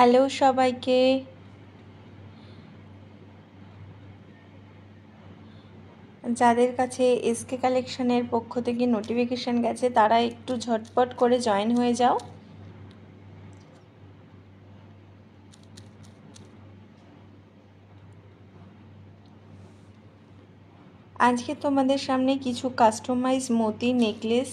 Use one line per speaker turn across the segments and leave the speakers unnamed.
hello সবাইকে যাদের কাছে এসকে কালেকশনের পক্ষ থেকে নোটিফিকেশান গেছে তারা একটু ঝটপট করে জয়েন হয়ে যাও আজকে তোমাদের সামনে কিছু কাস্টমাইজ মোতি নেকলেস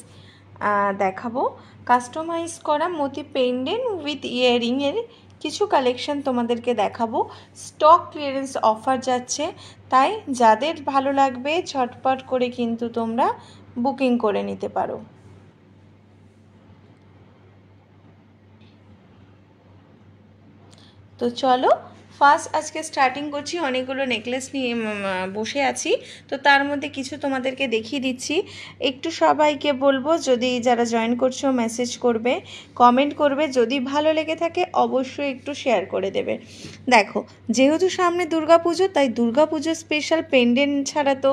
দেখাবো কাস্টমাইজ করা মোতি পেন্ডেন্ট উইথ ইয়ারিংয়ের কিছু কালেকশন তোমাদেরকে দেখাবো স্টক ক্লিয়ারেন্স অফার যাচ্ছে তাই যাদের ভালো লাগবে ছটপট করে কিন্তু তোমরা বুকিং করে নিতে পারো তো চলো ফার্স্ট আজকে স্টার্টিং করছি অনেকগুলো নেকলেস নিয়ে বসে আছি তো তার মধ্যে কিছু তোমাদেরকে দেখিয়ে দিচ্ছি একটু সবাইকে বলবো যদি যারা জয়েন করছো মেসেজ করবে কমেন্ট করবে যদি ভালো লেগে থাকে অবশ্যই একটু শেয়ার করে দেবে দেখো যেহেতু সামনে পুজো তাই পুজো স্পেশাল পেন্ডেন্ট ছাড়া তো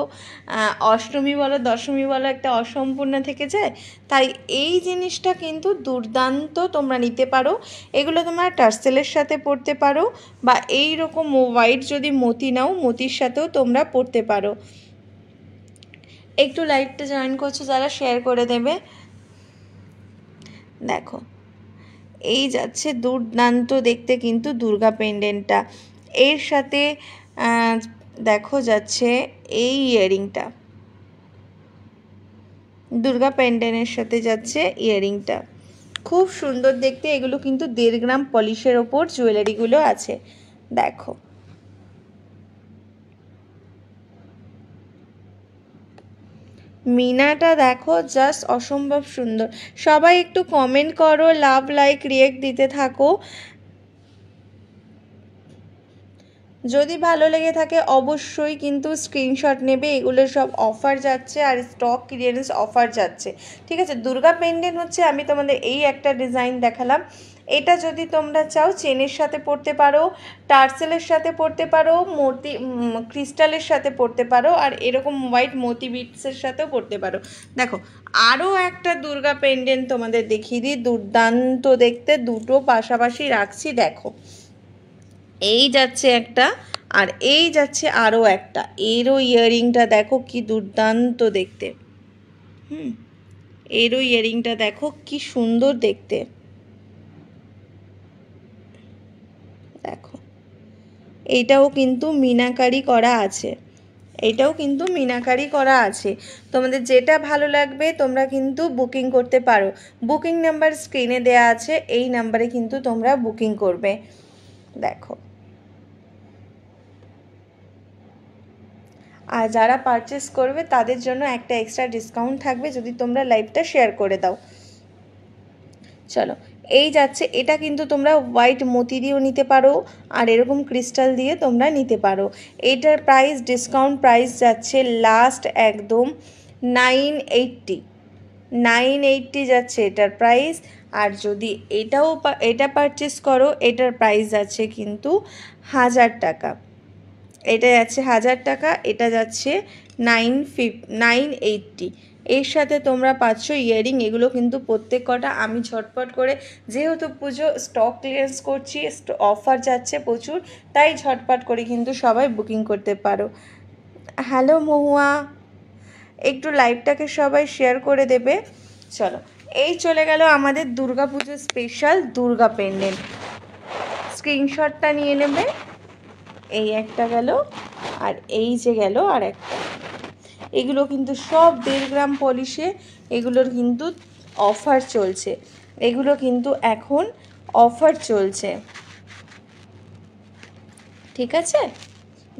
অষ্টমী বলো দশমী বলো একটা অসম্পূর্ণ থেকে যায় তাই এই জিনিসটা কিন্তু দুর্দান্ত তোমরা নিতে পারো এগুলো তোমরা টার্সেলের সাথে পড়তে পারো বা এই রকম হোয়াইট যদি মতি নাও মতির সাথেও তোমরা পড়তে পারো একটু লাইটটা জয়েন করছো যারা শেয়ার করে দেবে দেখো এই যাচ্ছে দুর্দান্ত দেখতে কিন্তু দুর্গা পেন্ডেন্টটা এর সাথে দেখো যাচ্ছে এই ইয়ারিংটা দুর্গা প্যান্ডেনের সাথে যাচ্ছে ইয়ারিংটা খুব সুন্দর দেখতে এগুলো কিন্তু দেড় গ্রাম পলিশের ওপর জুয়েলারিগুলো আছে দেখো মিনাটা দেখো জাস্ট অসম্ভব সুন্দর সবাই একটু কমেন্ট করো লাভ লাইক রিয়েক্ট দিতে থাকো যদি ভালো লেগে থাকে অবশ্যই কিন্তু স্ক্রিনশট নেবে এগুলো সব অফার যাচ্ছে আর স্টক ক্লিয়ারেন্স অফার যাচ্ছে ঠিক আছে দুর্গা পেন্ডেন্ট হচ্ছে আমি তোমাদের এই একটা ডিজাইন দেখালাম এটা যদি তোমরা চাও চেনের সাথে পড়তে পারো টার্সেলের সাথে পড়তে পারো মূর্তি ক্রিস্টালের সাথে পড়তে পারো আর এরকম হোয়াইট মতি বিটসের সাথেও পড়তে পারো দেখো আরও একটা দুর্গা পেন্ডেন্ট তোমাদের দেখিয়ে দিই দুর্দান্ত দেখতে দুটো পাশাপাশি রাখছি দেখো এই যাচ্ছে একটা আর এই যাচ্ছে আরও একটা এরও ইয়াররিংটা দেখো কি দুর্দান্ত দেখতে হুম এরও ইয়ারিংটা দেখো কি সুন্দর দেখতে এটাও কিন্তু মিনাকারি করা আছে এটাও কিন্তু মিনাকারি করা আছে তোমাদের যেটা ভালো লাগবে তোমরা কিন্তু বুকিং করতে পারো বুকিং নাম্বার স্ক্রিনে দেয়া আছে এই নাম্বারে কিন্তু তোমরা বুকিং করবে দেখো আর যারা পারচেস করবে তাদের জন্য একটা এক্সট্রা ডিসকাউন্ট থাকবে যদি তোমরা লাইভটা শেয়ার করে দাও চলো এই যাচ্ছে এটা কিন্তু তোমরা হোয়াইট মতি দিয়েও নিতে পারো আর এরকম ক্রিস্টাল দিয়ে তোমরা নিতে পারো এটার প্রাইস ডিসকাউন্ট প্রাইস যাচ্ছে লাস্ট একদম নাইন এইট্টি নাইন এইট্টি যাচ্ছে এটার প্রাইস আর যদি এটাও এটা পারচেস করো এটার প্রাইস যাচ্ছে কিন্তু হাজার টাকা এটা যাচ্ছে হাজার টাকা এটা যাচ্ছে নাইন ফিফ নাইন এইট্টি এর সাথে তোমরা পাচ্ছ ইয়ারিং এগুলো কিন্তু প্রত্যেক কটা আমি ঝটপট করে যেহেতু পুজো স্টক ক্লিয়ারেন্স করছি অফার যাচ্ছে প্রচুর তাই ঝটপট করে কিন্তু সবাই বুকিং করতে পারো হ্যালো মহুয়া একটু লাইভটাকে সবাই শেয়ার করে দেবে চলো এই চলে গেল আমাদের দুর্গা পুজোর স্পেশাল দুর্গা পেন্ডেন্ট স্ক্রিনশটটা নিয়ে নেবে এই একটা গেল আর এই যে গেল আর একটা এগুলো কিন্তু সব দেড় গ্রাম পলিশে এগুলোর কিন্তু অফার চলছে এগুলো কিন্তু এখন অফার চলছে ঠিক আছে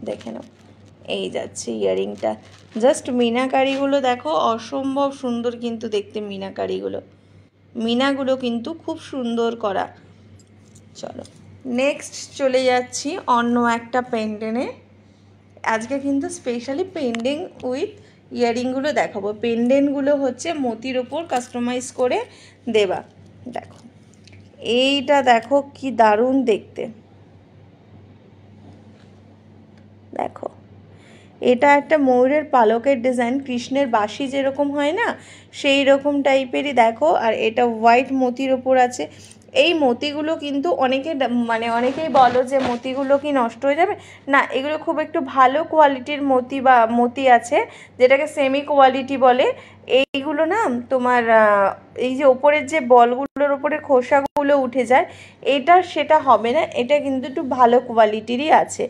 দেখে নাও এই যাচ্ছে ইয়ারিংটা জাস্ট মিনাকারিগুলো দেখো অসম্ভব সুন্দর কিন্তু দেখতে মিনাকারিগুলো মিনাগুলো কিন্তু খুব সুন্দর করা চলো নেক্সট চলে যাচ্ছি অন্য একটা পেন্ডেনে আজকে কিন্তু স্পেশালি পেন্ডিং উইথ ইয়ারিংগুলো দেখাবো পেন্ডেন্টগুলো হচ্ছে মতির ওপর কাস্টমাইজ করে দেবা দেখো এইটা দেখো কি দারুণ দেখতে দেখো এটা একটা ময়ূরের পালকের ডিজাইন কৃষ্ণের বাঁশি যেরকম হয় না সেই রকম টাইপেরই দেখো আর এটা হোয়াইট মতির ওপর আছে এই মতিগুলো কিন্তু অনেকে মানে অনেকেই বলো যে মতিগুলো কি নষ্ট হয়ে যাবে না এগুলো খুব একটু ভালো কোয়ালিটির মতি বা মতি আছে যেটাকে সেমি কোয়ালিটি বলে এইগুলো না তোমার এই যে ওপরের যে বলগুলোর ওপরে খোসাগুলো উঠে যায় এটা সেটা হবে না এটা কিন্তু একটু ভালো কোয়ালিটিরই আছে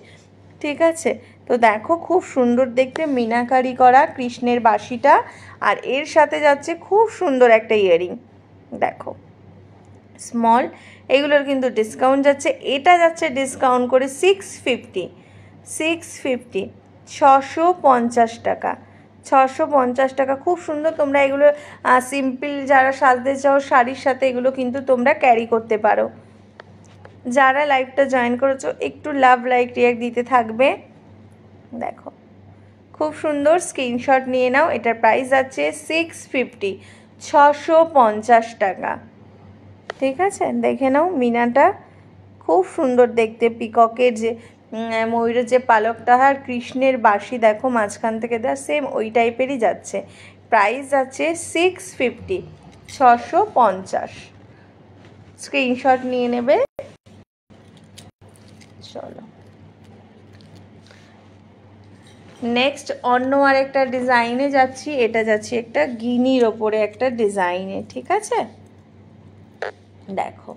ঠিক আছে তো দেখো খুব সুন্দর দেখতে মিনাকারি করা কৃষ্ণের বাসিটা আর এর সাথে যাচ্ছে খুব সুন্দর একটা ইয়ারিং দেখো স্মল এগুলোর কিন্তু ডিসকাউন্ট যাচ্ছে এটা যাচ্ছে ডিসকাউন্ট করে সিক্স ফিফটি সিক্স ফিফটি ছশো পঞ্চাশ টাকা ছশো পঞ্চাশ টাকা খুব সুন্দর তোমরা এগুলো সিম্পল যারা সাজতে চাও শাড়ির সাথে এগুলো কিন্তু তোমরা ক্যারি করতে পারো যারা লাইফটা জয়েন করেছো একটু লাভ লাইক রিয়াক্ট দিতে থাকবে দেখো খুব সুন্দর স্ক্রিনশট নিয়ে নাও এটার প্রাইস আছে সিক্স ফিফটি ছশো পঞ্চাশ টাকা ঠিক আছে দেখে নাও মিনাটা খুব সুন্দর দেখতে পিককের যে ময়ূরের যে পালকটা আর কৃষ্ণের বাসি দেখো মাঝখান থেকে দেওয়া সেম ওই টাইপেরই যাচ্ছে প্রাইস আছে সিক্স ফিফটি ছশো পঞ্চাশ স্ক্রিনশট নিয়ে নেবে চলো নেক্সট অন্য আর একটা ডিজাইনে যাচ্ছি এটা যাচ্ছি একটা গিনির ওপরে একটা ডিজাইনে ঠিক আছে দেখো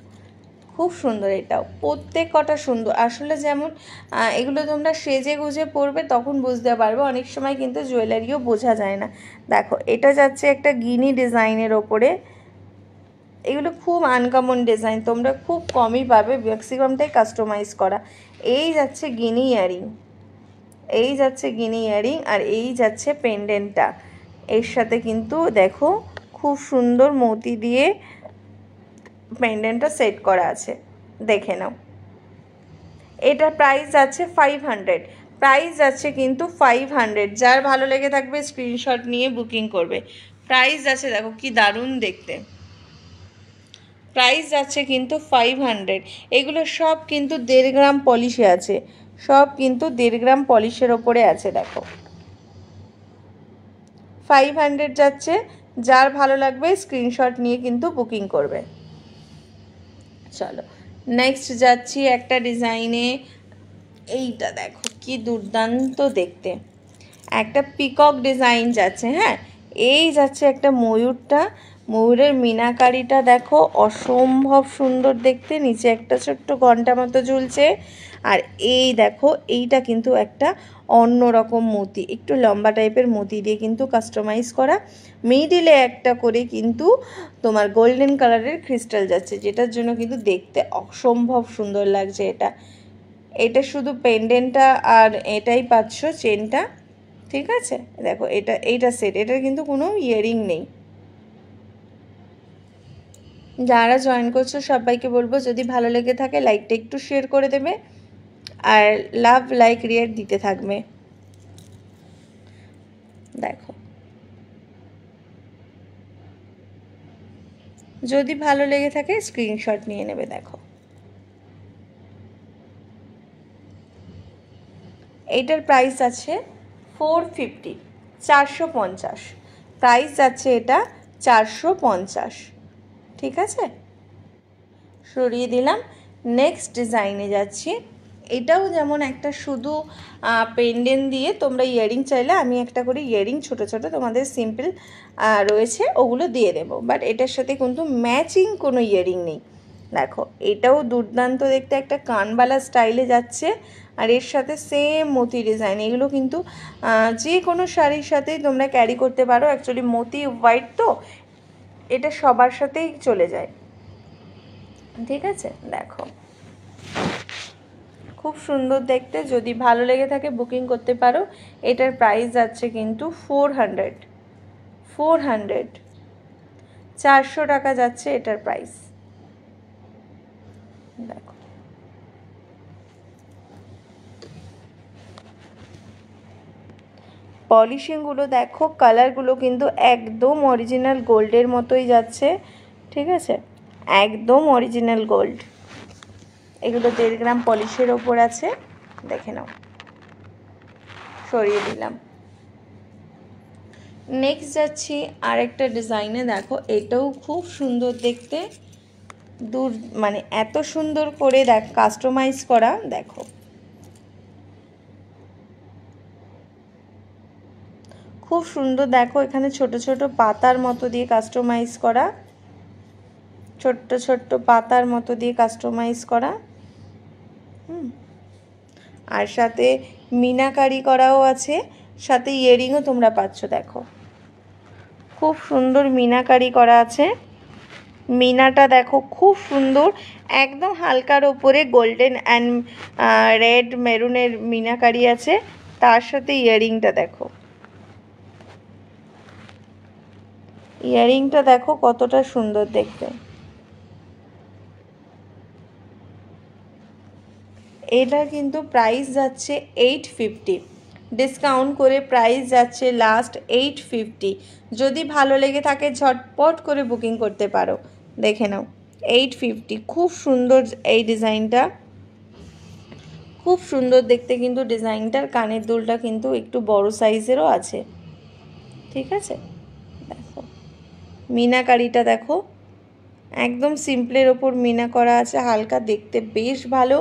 খুব সুন্দর এটাও প্রত্যেক কটা সুন্দর আসলে যেমন এগুলো তোমরা সেজে গুজে পড়বে তখন বুঝতে পারবে অনেক সময় কিন্তু জুয়েলারিও বোঝা যায় না দেখো এটা যাচ্ছে একটা গিনি ডিজাইনের ওপরে এগুলো খুব আনকমন ডিজাইন তোমরা খুব কমই পাবে ম্যাক্সিমামটাই কাস্টমাইজ করা এই যাচ্ছে গিনি ইয়ারিং এই যাচ্ছে গিনি ইয়ারিং আর এই যাচ্ছে পেন্ডেন্টটা এর সাথে কিন্তু দেখো খুব সুন্দর মতি দিয়ে পেন্ডেন্টটা সেট করা আছে দেখে নাও এটা প্রাইস আছে ফাইভ হান্ড্রেড প্রাইস আছে কিন্তু ফাইভ হান্ড্রেড যার ভালো লেগে থাকবে স্ক্রিনশট নিয়ে বুকিং করবে প্রাইস আছে দেখো কি দারুণ দেখতে প্রাইস আছে কিন্তু ফাইভ হান্ড্রেড এগুলো সব কিন্তু দেড় গ্রাম পলিশে আছে সব কিন্তু দেড় গ্রাম পলিশের ওপরে আছে দেখো ফাইভ হান্ড্রেড যাচ্ছে যার ভালো লাগবে স্ক্রিনশট নিয়ে কিন্তু বুকিং করবে চলো নেক্সট যাচ্ছি একটা ডিজাইনে এইটা দেখো কি দুর্দান্ত দেখতে একটা পিকক ডিজাইন যাচ্ছে হ্যাঁ এই যাচ্ছে একটা ময়ূরটা ময়ূরের মিনাকারিটা দেখো অসম্ভব সুন্দর দেখতে নিচে একটা ছোট্ট ঘন্টা মতো ঝুলছে আর এই দেখো এইটা কিন্তু একটা অন্য রকম মতি একটু লম্বা টাইপের মতি দিয়ে কিন্তু কাস্টমাইজ করা মিডিলে একটা করে কিন্তু তোমার গোল্ডেন কালারের ক্রিস্টাল যাচ্ছে যেটার জন্য কিন্তু দেখতে অসম্ভব সুন্দর লাগছে এটা এটা শুধু পেন্ডেন্টটা আর এটাই পাচ্ছ চেনটা ঠিক আছে দেখো এটা এইটা সেট এটার কিন্তু কোনো ইয়ারিং নেই যারা জয়েন করছো সবাইকে বলবো যদি ভালো লেগে থাকে লাইকটা একটু শেয়ার করে দেবে আর লাভ লাইক রিয়েট দিতে থাকবে দেখো যদি ভালো লেগে থাকে স্ক্রিনশট নিয়ে নেবে দেখো এইটার প্রাইস আছে ফোর ফিফটি চারশো পঞ্চাশ প্রাইস আছে এটা চারশো পঞ্চাশ ঠিক আছে সরিয়ে দিলাম নেক্সট ডিজাইনে যাচ্ছি এটাও যেমন একটা শুধু পেন্ডেন দিয়ে তোমরা ইয়ারিং চাইলে আমি একটা করে ইয়ারিং ছোট ছোট তোমাদের সিম্পল রয়েছে ওগুলো দিয়ে দেব বাট এটার সাথে কিন্তু ম্যাচিং কোনো ইয়ারিং নেই দেখো এটাও দুর্দান্ত দেখতে একটা কানবালা স্টাইলে যাচ্ছে আর এর সাথে সেম মতি ডিজাইন এগুলো কিন্তু যে কোনো শাড়ির সাথেই তোমরা ক্যারি করতে পারো অ্যাকচুয়ালি মতি হোয়াইট তো এটা সবার সাথেই চলে যায় ঠিক আছে দেখো খুব সুন্দর দেখতে যদি ভালো লেগে থাকে বুকিং করতে পারো এটার প্রাইস যাচ্ছে কিন্তু ফোর হান্ড্রেড ফোর হান্ড্রেড চারশো টাকা যাচ্ছে এটার প্রাইস দেখো পলিশিংগুলো দেখো কালারগুলো কিন্তু একদম অরিজিনাল গোল্ডের মতোই যাচ্ছে ঠিক আছে একদম অরিজিনাল গোল্ড এগুলো দেড় গ্রাম পলিশের ওপর আছে দেখে নাও সরিয়ে দিলাম নেক্সট যাচ্ছি আরেকটা ডিজাইনে দেখো এটাও খুব সুন্দর দেখতে দূর মানে এত সুন্দর করে দেখ কাস্টমাইজ করা দেখো খুব সুন্দর দেখো এখানে ছোট ছোট পাতার মতো দিয়ে কাস্টমাইজ করা ছোট্ট ছোট্ট পাতার মতো দিয়ে কাস্টমাইজ করা আর সাথে মিনাকারি করাও আছে সাথে ইয়ারিংও তোমরা পাচ্ছ দেখো খুব সুন্দর মিনাকারি করা আছে মিনাটা দেখো খুব সুন্দর একদম হালকার ওপরে গোল্ডেন অ্যান্ড রেড মেরুনের মিনাকারি আছে তার সাথে ইয়ারিংটা দেখো ইয়ারিংটা দেখো কতটা সুন্দর দেখতে এটা কিন্তু প্রাইস যাচ্ছে এইট ফিফটি ডিসকাউন্ট করে প্রাইস যাচ্ছে লাস্ট এইট ফিফটি যদি ভালো লেগে থাকে ঝটপট করে বুকিং করতে পারো দেখে নাও এইট ফিফটি খুব সুন্দর এই ডিজাইনটা খুব সুন্দর দেখতে কিন্তু ডিজাইনটার কানের দুলটা কিন্তু একটু বড় সাইজেরও আছে ঠিক আছে দেখো মিনাকারিটা দেখো একদম সিম্পলের ওপর মিনা করা আছে হালকা দেখতে বেশ ভালো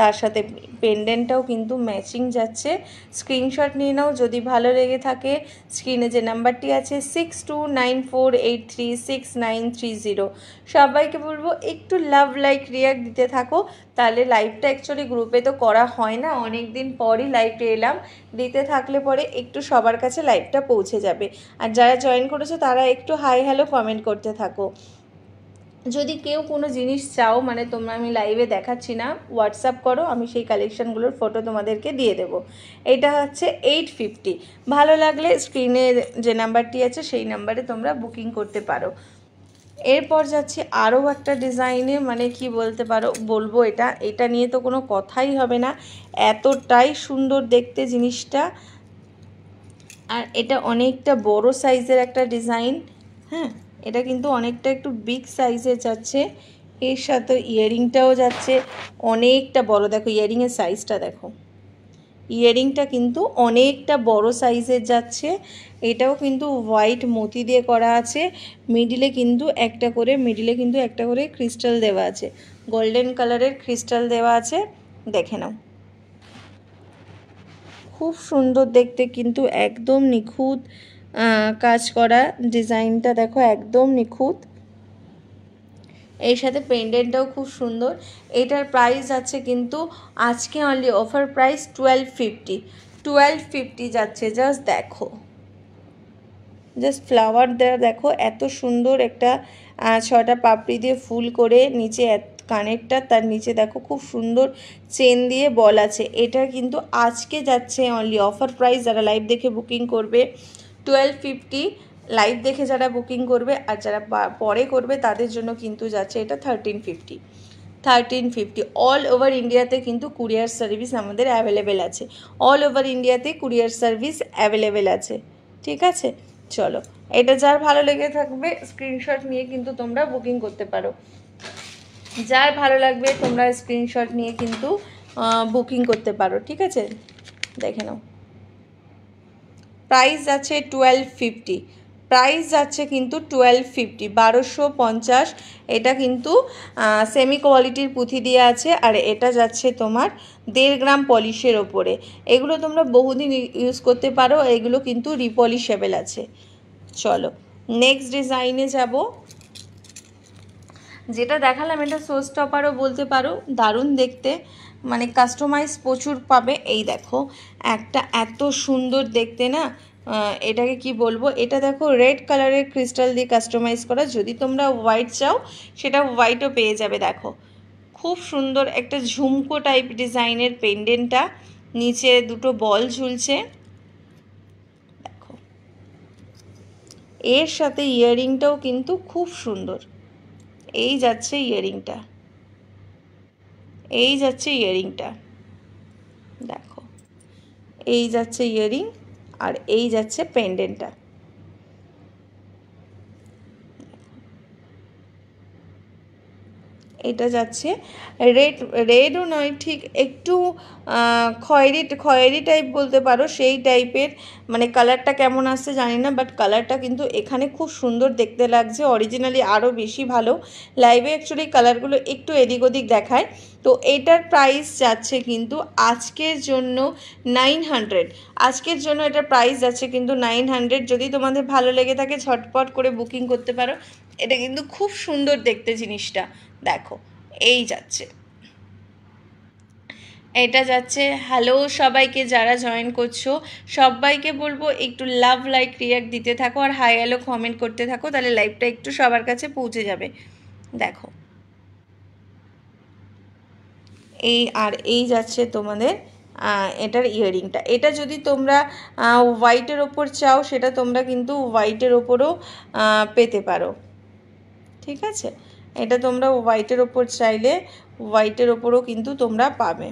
তার সাথে পেন্ডেন্টটাও কিন্তু ম্যাচিং যাচ্ছে স্ক্রিনশট নিয়ে নাও যদি ভালো লেগে থাকে স্ক্রিনে যে নাম্বারটি আছে six two nine four eight three six nine three zero সবাইকে বলবো একটু লাভ লাইক রিয়াক্ট দিতে থাকো তাহলে লাইভটা অ্যাকচুয়ালি গ্রুপে তো করা হয় না অনেক দিন পরই লাইভটা এলাম দিতে থাকলে পরে একটু সবার কাছে লাইভটা পৌঁছে যাবে আর যারা জয়েন করেছে তারা একটু হাই হ্যালো কমেন্ট করতে থাকো যদি কেউ কোনো জিনিস চাও মানে তোমরা আমি লাইভে দেখাচ্ছি না হোয়াটসঅ্যাপ করো আমি সেই কালেকশানগুলোর ফটো তোমাদেরকে দিয়ে দেব এটা হচ্ছে এইট ফিফটি ভালো লাগলে স্ক্রিনে যে নাম্বারটি আছে সেই নাম্বারে তোমরা বুকিং করতে পারো এরপর যাচ্ছি আরও একটা ডিজাইনে মানে কি বলতে পারো বলবো এটা এটা নিয়ে তো কোনো কথাই হবে না এতটাই সুন্দর দেখতে জিনিসটা আর এটা অনেকটা বড় সাইজের একটা ডিজাইন হ্যাঁ এটা কিন্তু অনেকটা একটু বিগ সাইজে যাচ্ছে এর সাথে ইয়ারিংটাও যাচ্ছে অনেকটা বড় দেখো ইয়ারিংয়ের সাইজটা দেখো ইয়ারিংটা কিন্তু অনেকটা বড় সাইজের যাচ্ছে এটাও কিন্তু হোয়াইট মতি দিয়ে করা আছে মিডিলে কিন্তু একটা করে মিডিলে কিন্তু একটা করে ক্রিস্টাল দেওয়া আছে গোল্ডেন কালারের ক্রিস্টাল দেওয়া আছে দেখে নাও খুব সুন্দর দেখতে কিন্তু একদম নিখুঁত কাজ করা ডিজাইনটা দেখো একদম নিখুঁত এর সাথে পেন্ডেন্টটাও খুব সুন্দর এটার প্রাইস আছে কিন্তু আজকে only offer price twelve fifty twelve fifty যাচ্ছে জাস্ট দেখো জাস্ট ফ্লাওয়ার দেওয়া দেখো এত সুন্দর একটা ছটা পাপড়ি দিয়ে ফুল করে নিচে কানেরটা তার নিচে দেখো খুব সুন্দর চেন দিয়ে বল আছে এটা কিন্তু আজকে যাচ্ছে অনলি অফার প্রাইস যারা লাইভ দেখে বুকিং করবে টুয়েলভ ফিফটি লাইভ দেখে যারা বুকিং করবে আর যারা পরে করবে তাদের জন্য কিন্তু যাচ্ছে এটা thirteen fifty thirteen fifty all over ইন্ডিয়াতে কিন্তু কুরিয়ার সার্ভিস আমাদের অ্যাভেলেবেল আছে অল ওভার ইন্ডিয়াতে কুরিয়ার সার্ভিস অ্যাভেলেবেল আছে ঠিক আছে চলো এটা যার ভালো লেগে থাকবে স্ক্রিনশট নিয়ে কিন্তু তোমরা বুকিং করতে পারো যার ভালো লাগবে তোমরা স্ক্রিনশট নিয়ে কিন্তু বুকিং করতে পারো ঠিক আছে দেখে নাও প্রাইস আছে টুয়েলভ ফিফটি প্রাইস যাচ্ছে কিন্তু টুয়েলভ ফিফটি বারোশো পঞ্চাশ এটা কিন্তু সেমি কোয়ালিটির পুঁথি দিয়ে আছে আর এটা যাচ্ছে তোমার দেড় গ্রাম পলিশের ওপরে এগুলো তোমরা বহুদিন ইউজ করতে পারো এগুলো কিন্তু রিপলিশেবেল আছে চলো নেক্সট ডিজাইনে যাব যেটা দেখালাম এটা সোস টপারও বলতে পারো দারুণ দেখতে মানে কাস্টমাইজ প্রচুর পাবে এই দেখো একটা এত সুন্দর দেখতে না এটাকে কি বলবো এটা দেখো রেড কালারের ক্রিস্টাল দিয়ে কাস্টমাইজ করা যদি তোমরা হোয়াইট চাও সেটা হোয়াইটও পেয়ে যাবে দেখো খুব সুন্দর একটা ঝুমকো টাইপ ডিজাইনের পেন্ডেন্টটা নিচে দুটো বল ঝুলছে দেখো এর সাথে ইয়ারিংটাও কিন্তু খুব সুন্দর এই যাচ্ছে ইয়ারিংটা এই যাচ্ছে ইয়ারিংটা দেখো এই যাচ্ছে ইয়ারিং আর এই যাচ্ছে পেন্ডেন্টটা এটা যাচ্ছে রেড রেডও নয় ঠিক একটু খয়েরি খয়েরি টাইপ বলতে পারো সেই টাইপের মানে কালারটা কেমন আসছে জানি না বাট কালারটা কিন্তু এখানে খুব সুন্দর দেখতে লাগছে অরিজিনালি আরও বেশি ভালো লাইভে অ্যাকচুয়ালি কালারগুলো একটু এদিক ওদিক দেখায় তো এটার প্রাইস যাচ্ছে কিন্তু আজকের জন্য নাইন হান্ড্রেড আজকের জন্য এটার প্রাইস যাচ্ছে কিন্তু নাইন হান্ড্রেড যদি তোমাদের ভালো লেগে থাকে ঝটপট করে বুকিং করতে পারো এটা কিন্তু খুব সুন্দর দেখতে জিনিসটা দেখো এই যাচ্ছে এটা যাচ্ছে হ্যালো সবাইকে যারা জয়েন করছো সবাইকে বলবো একটু লাভ লাইক রিয়াক্ট দিতে থাকো আর হাই হ্যালো কমেন্ট করতে থাকো তাহলে লাইভটা একটু সবার কাছে পৌঁছে যাবে দেখো এই আর এই যাচ্ছে তোমাদের এটার ইয়ারিংটা এটা যদি তোমরা হোয়াইটের ওপর চাও সেটা তোমরা কিন্তু হোয়াইটের ওপরও পেতে পারো ঠিক আছে এটা তোমরা হোয়াইটের ওপর চাইলে হোয়াইটের ওপরও কিন্তু তোমরা পাবে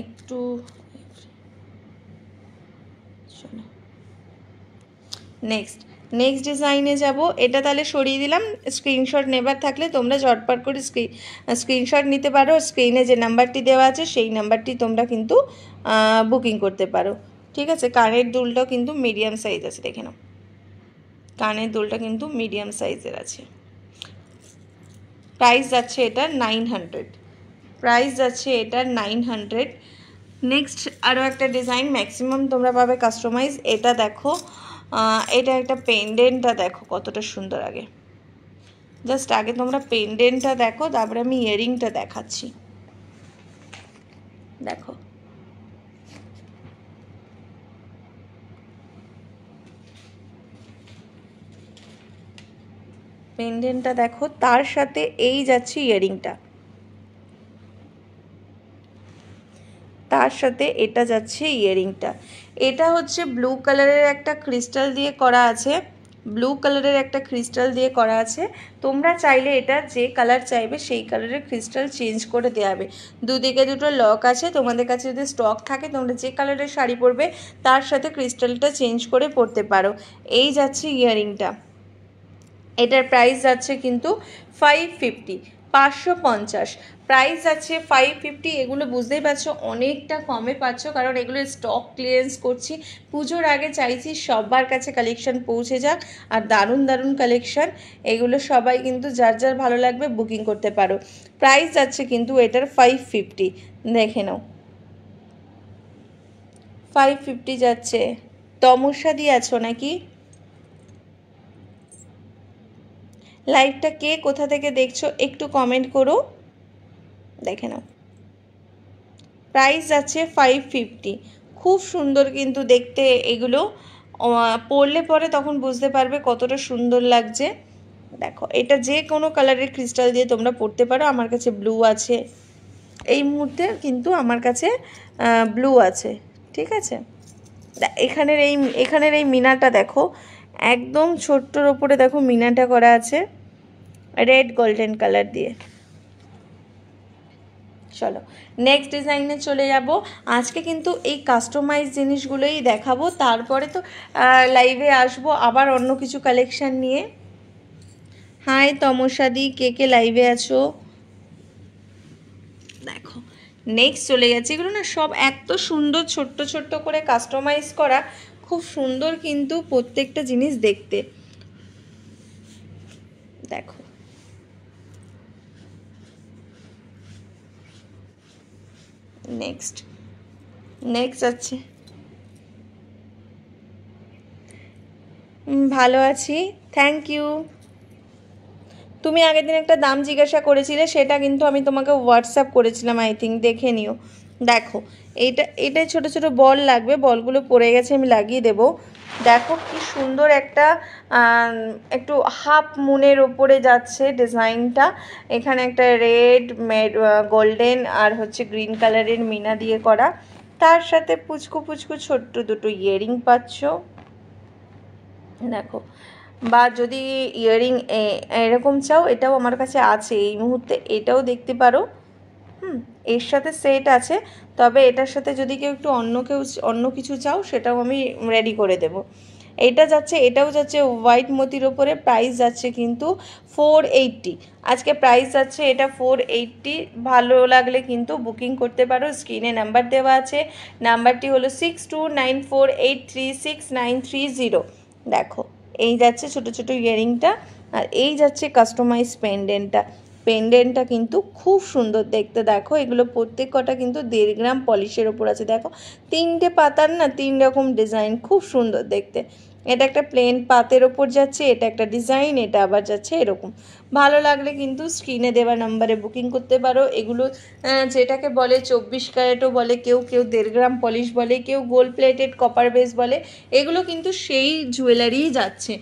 একটু নেক্সট নেক্সট ডিজাইনে যাব এটা তাহলে সরিয়ে দিলাম স্ক্রিনশট নেবার থাকলে তোমরা ঝটপট করে স্ক্রিনশট নিতে পারো স্ক্রিনে যে নাম্বারটি দেওয়া আছে সেই নাম্বারটি তোমরা কিন্তু বুকিং করতে পারো ঠিক আছে কানের দুলটাও কিন্তু মিডিয়াম সাইজ আছে দেখে নাও কানের দোলটা কিন্তু মিডিয়াম সাইজের আছে প্রাইস যাচ্ছে এটা নাইন হান্ড্রেড প্রাইস যাচ্ছে এটা নাইন হান্ড্রেড নেক্সট আরও একটা ডিজাইন ম্যাক্সিমাম তোমরা পাবে কাস্টমাইজ এটা দেখো এটা একটা পেন্ডেন্টটা দেখো কতটা সুন্দর আগে জাস্ট আগে তোমরা পেন্ডেন্টটা দেখো তারপরে আমি ইয়ারিংটা দেখাচ্ছি দেখো পেন্ডেন্টটা দেখো তার সাথে এই যাচ্ছে ইয়ারিংটা তার সাথে এটা যাচ্ছে ইয়ারিংটা এটা হচ্ছে ব্লু কালারের একটা ক্রিস্টাল দিয়ে করা আছে ব্লু কালারের একটা ক্রিস্টাল দিয়ে করা আছে তোমরা চাইলে এটা যে কালার চাইবে সেই কালারের ক্রিস্টাল চেঞ্জ করে দেওয়া হবে দুদিকে দুটো লক আছে তোমাদের কাছে যদি স্টক থাকে তোমরা যে কালারের শাড়ি পরবে তার সাথে ক্রিস্টালটা চেঞ্জ করে পরতে পারো এই যাচ্ছে ইয়ারিংটা এটার প্রাইস যাচ্ছে কিন্তু ফাইভ ফিফটি পাঁচশো পঞ্চাশ প্রাইস আছে ফাইভ ফিফটি এগুলো বুঝতেই পারছো অনেকটা কমে পাচ্ছ কারণ এগুলো স্টক ক্লিয়ারেন্স করছি পুজোর আগে চাইছি সবার কাছে কালেকশন পৌঁছে যাক আর দারুণ দারুণ কালেকশন এগুলো সবাই কিন্তু যার যার ভালো লাগবে বুকিং করতে পারো প্রাইস যাচ্ছে কিন্তু এটার ফাইভ ফিফটি দেখে নাও ফাইভ ফিফটি যাচ্ছে তমসা দিয়ে আছো নাকি লাইভটা কে কোথা থেকে দেখছো একটু কমেন্ট করো দেখে নাও প্রাইস আছে ফাইভ ফিফটি খুব সুন্দর কিন্তু দেখতে এগুলো পরলে পরে তখন বুঝতে পারবে কতটা সুন্দর লাগছে দেখো এটা যে কোনো কালারের ক্রিস্টাল দিয়ে তোমরা পড়তে পারো আমার কাছে ব্লু আছে এই মুহূর্তে কিন্তু আমার কাছে ব্লু আছে ঠিক আছে এখানের এই এখানের এই মিনাটা দেখো একদম ছোট্টর ওপরে দেখো মিনাটা করা আছে রেড গোল্ডেন কালার দিয়ে চলো নেক্সট ডিজাইনে চলে যাব আজকে কিন্তু এই কাস্টমাইজ জিনিসগুলোই দেখাবো তারপরে তো লাইভে আসব আবার অন্য কিছু কালেকশান নিয়ে হাই তমসাদি কে কে লাইভে আছো দেখো নেক্সট চলে গেছে এগুলো না সব এত সুন্দর ছোট্ট ছোট্ট করে কাস্টমাইজ করা খুব সুন্দর কিন্তু প্রত্যেকটা জিনিস দেখতে দেখো নেক্সট নেক্সট আছে ভালো আছি থ্যাংক ইউ তুমি আগের দিন একটা দাম জিজ্ঞাসা করেছিলে সেটা কিন্তু আমি তোমাকে হোয়াটসঅ্যাপ করেছিলাম আই থিঙ্ক দেখে নিও দেখো এইটা এটাই ছোট ছোট বল লাগবে বলগুলো পড়ে গেছে আমি লাগিয়ে দেব দেখো কি সুন্দর একটা একটু হাফ মুনের ওপরে যাচ্ছে ডিজাইনটা এখানে একটা রেড গোল্ডেন আর হচ্ছে গ্রিন কালারের মিনা দিয়ে করা তার সাথে পুচকু পুচকু ছোট্ট দুটো ইয়ারিং পাচ্ছ দেখো বা যদি ইয়ারিং এরকম চাও এটাও আমার কাছে আছে এই মুহূর্তে এটাও দেখতে পারো এর সাথে সেট আছে তবে এটার সাথে যদি কেউ একটু অন্য কেউ অন্য কিছু চাও সেটাও আমি রেডি করে দেব এটা যাচ্ছে এটাও যাচ্ছে হোয়াইট মতির ওপরে প্রাইস যাচ্ছে কিন্তু ফোর এইটটি আজকে প্রাইস যাচ্ছে এটা ফোর এইট্টি ভালো লাগলে কিন্তু বুকিং করতে পারো স্ক্রিনে নাম্বার দেওয়া আছে নাম্বারটি হলো six two nine four eight three six nine three zero দেখো এই যাচ্ছে ছোটো ছোটো ইয়ারিংটা আর এই যাচ্ছে কাস্টমাইজ পেন্ডেন্টটা পেন্ডেন্টটা কিন্তু খুব সুন্দর দেখতে দেখো এগুলো প্রত্যেক কটা কিন্তু দেড় গ্রাম পলিশের ওপর আছে দেখো তিনটে পাতার না তিন রকম ডিজাইন খুব সুন্দর দেখতে এটা একটা প্লেন পাতের ওপর যাচ্ছে এটা একটা ডিজাইন এটা আবার যাচ্ছে এরকম ভালো লাগলে কিন্তু স্ক্রিনে দেওয়া নাম্বারে বুকিং করতে পারো এগুলো যেটাকে বলে চব্বিশ ক্যারেটও বলে কেউ কেউ দেড় গ্রাম পলিশ বলে কেউ গোল্ড প্লেটেড কপার বেস বলে এগুলো কিন্তু সেই জুয়েলারিই যাচ্ছে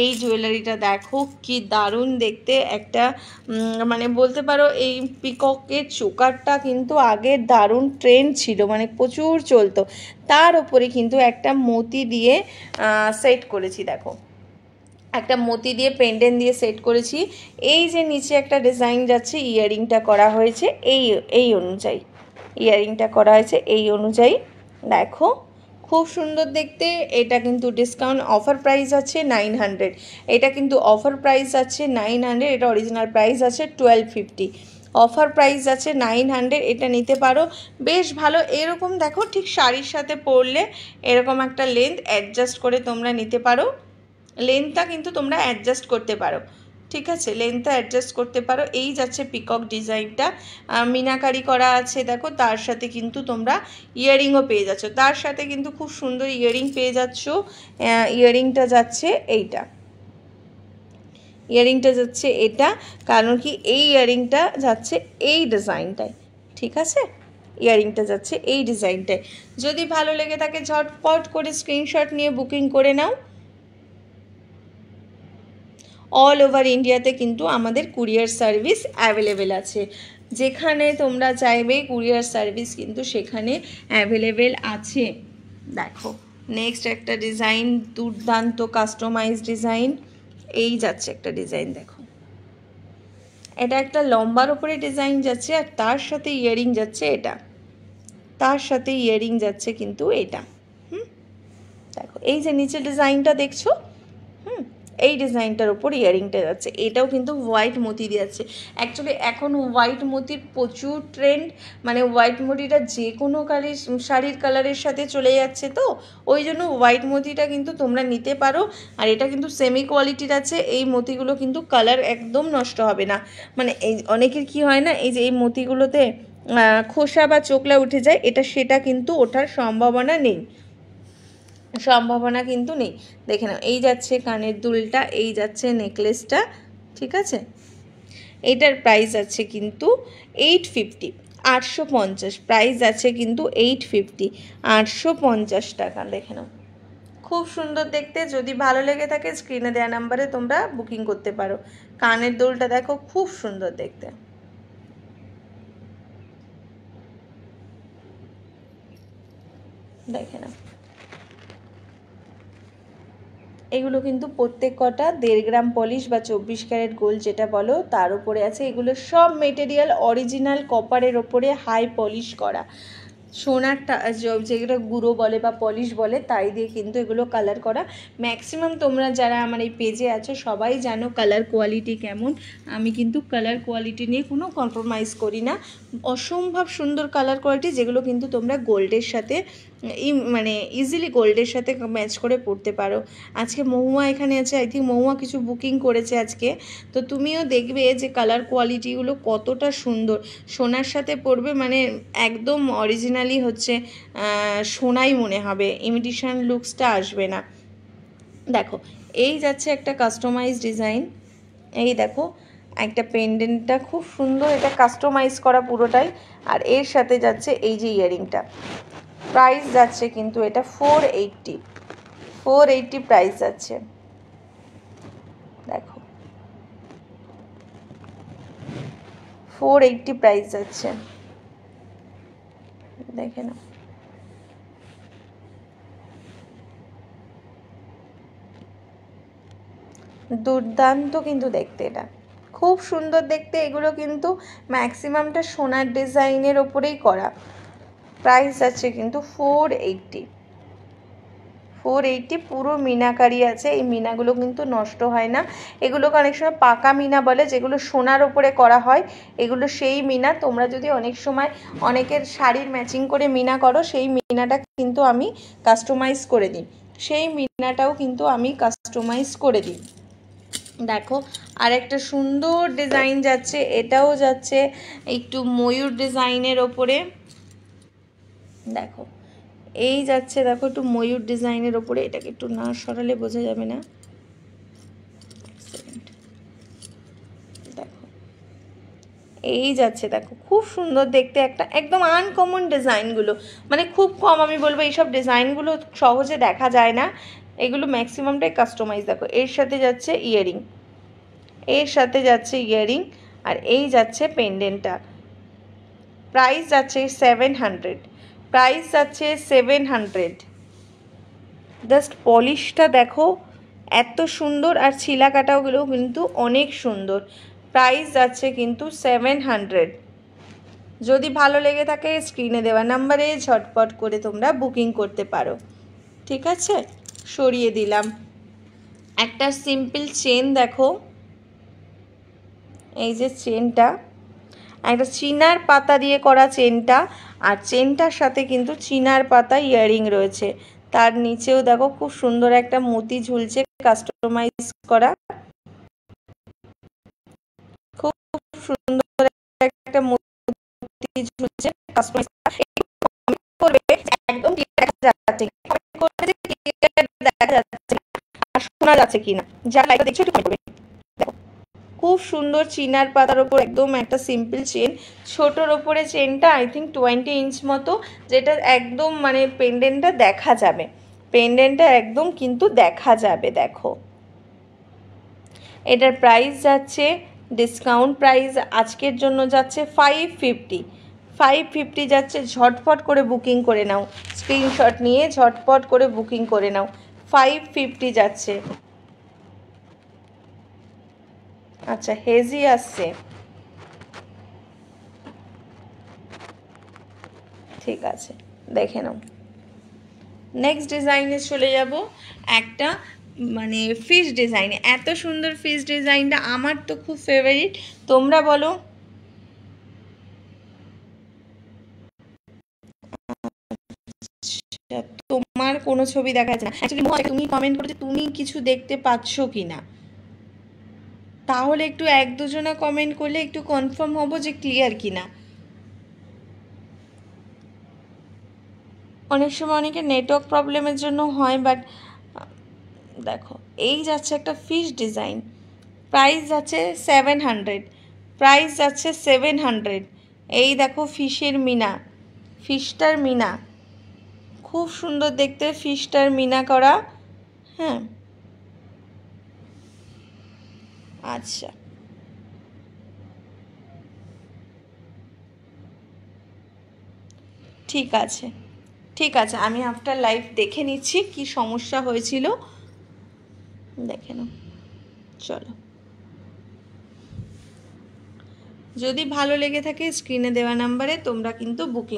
এই জুয়েলারিটা দেখো কি দারুণ দেখতে একটা মানে বলতে পারো এই পিককের চোকারটা কিন্তু আগে দারুণ ট্রেন্ড ছিল মানে প্রচুর চলতো তার ওপরে কিন্তু একটা মতি দিয়ে সেট করেছি দেখো একটা মতি দিয়ে পেন্ডেন দিয়ে সেট করেছি এই যে নিচে একটা ডিজাইন যাচ্ছে ইয়ারিংটা করা হয়েছে এই এই অনুযায়ী ইয়ারিংটা করা হয়েছে এই অনুযায়ী দেখো খুব সুন্দর দেখতে এটা কিন্তু ডিসকাউন্ট অফার প্রাইস আছে নাইন হান্ড্রেড এটা কিন্তু অফার প্রাইস আছে নাইন হান্ড্রেড এটা অরিজিনাল প্রাইস আছে টুয়েলভ ফিফটি অফার প্রাইস আছে নাইন হান্ড্রেড এটা নিতে পারো বেশ ভালো এরকম দেখো ঠিক শাড়ির সাথে পরলে এরকম একটা লেন্থ অ্যাডজাস্ট করে তোমরা নিতে পারো লেন্থটা কিন্তু তোমরা অ্যাডজাস্ট করতে পারো ঠিক আছে লেন্থটা অ্যাডজাস্ট করতে পারো এই যাচ্ছে পিকক ডিজাইনটা মিনাকারি করা আছে দেখো তার সাথে কিন্তু তোমরা ইয়ারিংও পেয়ে যাচ্ছ তার সাথে কিন্তু খুব সুন্দর ইয়ারিং পেয়ে যাচ্ছ ইয়ারিংটা যাচ্ছে এইটা ইয়ারিংটা যাচ্ছে এটা কারণ কি এই ইয়ারিংটা যাচ্ছে এই ডিজাইনটায় ঠিক আছে ইয়ারিংটা যাচ্ছে এই ডিজাইনটায় যদি ভালো লেগে থাকে ঝটপট করে স্ক্রিনশট নিয়ে বুকিং করে নাও অল ওভার ইন্ডিয়াতে কিন্তু আমাদের কুরিয়ার সার্ভিস অ্যাভেলেবেল আছে যেখানে তোমরা চাইবে কুরিয়ার সার্ভিস কিন্তু সেখানে অ্যাভেলেবেল আছে দেখো নেক্সট একটা ডিজাইন দুর্দান্ত কাস্টমাইজ ডিজাইন এই যাচ্ছে একটা ডিজাইন দেখো এটা একটা লম্বার ওপরে ডিজাইন যাচ্ছে আর তার সাথে ইয়ারিং যাচ্ছে এটা তার সাথে ইয়ারিং যাচ্ছে কিন্তু এটা হুম দেখো এই যে নিচে ডিজাইনটা দেখছো হুম এই ডিজাইনটার উপর ইয়ারিংটা যাচ্ছে এটাও কিন্তু হোয়াইট মতি দিয়ে যাচ্ছে অ্যাকচুয়ালি এখন হোয়াইট মতির প্রচুর ট্রেন্ড মানে হোয়াইট মতিটা যে কোনো কালের শাড়ির কালারের সাথে চলে যাচ্ছে তো ওই জন্য হোয়াইট মতিটা কিন্তু তোমরা নিতে পারো আর এটা কিন্তু সেমি কোয়ালিটির আছে এই মতিগুলো কিন্তু কালার একদম নষ্ট হবে না মানে এই অনেকের কি হয় না এই যে এই মতিগুলোতে খোসা বা চোখলা উঠে যায় এটা সেটা কিন্তু ওঠার সম্ভাবনা নেই সম্ভাবনা কিন্তু নেই দেখে নাও এই যাচ্ছে কানের দুলটা এই যাচ্ছে নেকলেসটা ঠিক আছে এটার প্রাইস আছে কিন্তু এইট ফিফটি আটশো পঞ্চাশ প্রাইস আছে কিন্তু এইট ফিফটি আটশো পঞ্চাশ টাকা দেখে নাও খুব সুন্দর দেখতে যদি ভালো লেগে থাকে স্ক্রিনে দেওয়া নাম্বারে তোমরা বুকিং করতে পারো কানের দোলটা দেখো খুব সুন্দর দেখতে দেখে না এগুলো কিন্তু প্রত্যেক কটা দেড় গ্রাম পলিশ বা চব্বিশ ক্যারেট গোল্ড যেটা বলো তার উপরে আছে এগুলো সব মেটেরিয়াল অরিজিনাল কপারের ওপরে হাই পলিশ করা সোনার যেগুলো গুঁড়ো বলে বা পলিশ বলে তাই দিয়ে কিন্তু এগুলো কালার করা ম্যাক্সিমাম তোমরা যারা আমার এই পেজে আছো সবাই জানো কালার কোয়ালিটি কেমন আমি কিন্তু কালার কোয়ালিটি নিয়ে কোনো কম্প্রোমাইজ করি না অসম্ভব সুন্দর কালার কোয়ালিটি যেগুলো কিন্তু তোমরা গোল্ডের সাথে মানে ইজিলি গোল্ডের সাথে ম্যাচ করে পড়তে পারো আজকে মহুয়া এখানে আছে আই থিঙ্ক মহুয়া কিছু বুকিং করেছে আজকে তো তুমিও দেখবে যে কালার কোয়ালিটিগুলো কতটা সুন্দর সোনার সাথে পড়বে মানে একদম অরিজিনালি হচ্ছে সোনাই মনে হবে ইমিটেশান লুকসটা আসবে না দেখো এই যাচ্ছে একটা কাস্টমাইজ ডিজাইন এই দেখো একটা পেন্ডেন্টটা খুব সুন্দর এটা কাস্টমাইজ করা পুরোটাই আর এর সাথে যাচ্ছে এই যে ইয়ারিংটা প্রাইস যাচ্ছে কিন্তু এটা four eighty four eighty price যাচ্ছে দেখো ফোর এইটটি প্রাইস যাচ্ছে দেখে না দুর্দান্ত কিন্তু দেখতে এটা খুব সুন্দর দেখতে এগুলো কিন্তু ম্যাক্সিমামটা সোনার ডিজাইনের ওপরেই করা প্রাইস আছে কিন্তু ফোর এইটটি ফোর এইটটি পুরো মিনাকারি আছে এই মিনাগুলো কিন্তু নষ্ট হয় না এগুলোকে অনেক সময় পাকা মিনা বলে যেগুলো সোনার ওপরে করা হয় এগুলো সেই মিনা তোমরা যদি অনেক সময় অনেকের শাড়ির ম্যাচিং করে মিনা করো সেই মিনাটা কিন্তু আমি কাস্টমাইজ করে দিই সেই মিনাটাও কিন্তু আমি কাস্টমাইজ করে দিই দেখো আর একটা সুন্দর ডিজাইন যাচ্ছে এটাও যাচ্ছে একটু ময়ূর ডিজাইনের ওপরে দেখো এই যাচ্ছে দেখো একটু ময়ূর ডিজাইনের ওপরে এটাকে একটু না সরালে বোঝা যাবে না দেখো এই যাচ্ছে দেখো খুব সুন্দর দেখতে একটা একদম আনকমন ডিজাইনগুলো মানে খুব কম আমি বলবো এইসব ডিজাইনগুলো সহজে দেখা যায় না এগুলো ম্যাক্সিমামটাই কাস্টমাইজ দেখো এর সাথে যাচ্ছে ইয়ারিং এর সাথে যাচ্ছে ইয়ারিং আর এই যাচ্ছে পেন্ডেন্টটা প্রাইস যাচ্ছে সেভেন হান্ড্রেড প্রাইস আছে সেভেন হান্ড্রেড জাস্ট পলিশটা দেখো এত সুন্দর আর ছিলা কাটাগুলো কিন্তু অনেক সুন্দর প্রাইস আছে কিন্তু সেভেন হান্ড্রেড যদি ভালো লেগে থাকে স্ক্রিনে দেওয়া নাম্বারে ঝটপট করে তোমরা বুকিং করতে পারো ঠিক আছে সরিয়ে দিলাম একটা সিম্পল চেন দেখো এই যে চেনটা একটা চিনার পাতা দিয়ে করা চেনটা আর চেনটার সাথে কিন্তু চিনার পাতা ইয়ারিং রয়েছে তার নিচেও দেখো খুব সুন্দর একটা মতি ঝুলছে কাস্টমাইজ করা খুব সুন্দর একটা মতি ঝুলছে কাস্টমাইজ যাচ্ছে দেখা যাচ্ছে শোনা যাচ্ছে কিনা যা দেখছো একটু খুব সুন্দর চিনার পাতার ওপর একদম একটা সিম্পল চেন ছোটোর ওপরে চেনটা আই থিঙ্ক টোয়েন্টি ইঞ্চ মতো যেটা একদম মানে পেন্ডেন্টটা দেখা যাবে পেন্ডেন্টটা একদম কিন্তু দেখা যাবে দেখো এটার প্রাইস যাচ্ছে ডিসকাউন্ট প্রাইস আজকের জন্য যাচ্ছে ফাইভ ফিফটি ফাইভ ফিফটি যাচ্ছে ঝটপট করে বুকিং করে নাও স্ক্রিনশট নিয়ে ঝটপট করে বুকিং করে নাও ফাইভ ফিফটি যাচ্ছে আচ্ছা হেজি আছে ঠিক আছে দেখে নাও নেক্সট ডিজাইনে চলে যাব একটা মানে ফিশ ডিজাইনে এত সুন্দর ফিশ ডিজাইনটা আমার তো খুব ফেভারিট তোমরা বলো আচ্ছা, তোমার কোনো ছবি দেখা যাচ্ছে না তুমি কমেন্ট করছো তুমি কিছু দেখতে পাচ্ছ কি না তাহলে একটু এক দুজনা কমেন্ট করলে একটু কনফার্ম হবো যে ক্লিয়ার কিনা অনেক সময় অনেকে নেটওয়ার্ক প্রবলেমের জন্য হয় বাট দেখো এই যাচ্ছে একটা ফিশ ডিজাইন প্রাইস যাচ্ছে সেভেন হান্ড্রেড প্রাইস যাচ্ছে সেভেন হান্ড্রেড এই দেখো ফিশের মিনা ফিশটার মিনা খুব সুন্দর দেখতে ফিশটার মিনা করা হ্যাঁ আচ্ছা ঠিক আছে ঠিক আছে আমি আফটার লাইফ দেখে নিচ্ছি কি সমস্যা হয়েছিল দেখে নাও চলো যদি ভালো লেগে থাকে স্ক্রিনে দেওয়া নাম্বারে তোমরা কিন্তু বুকিং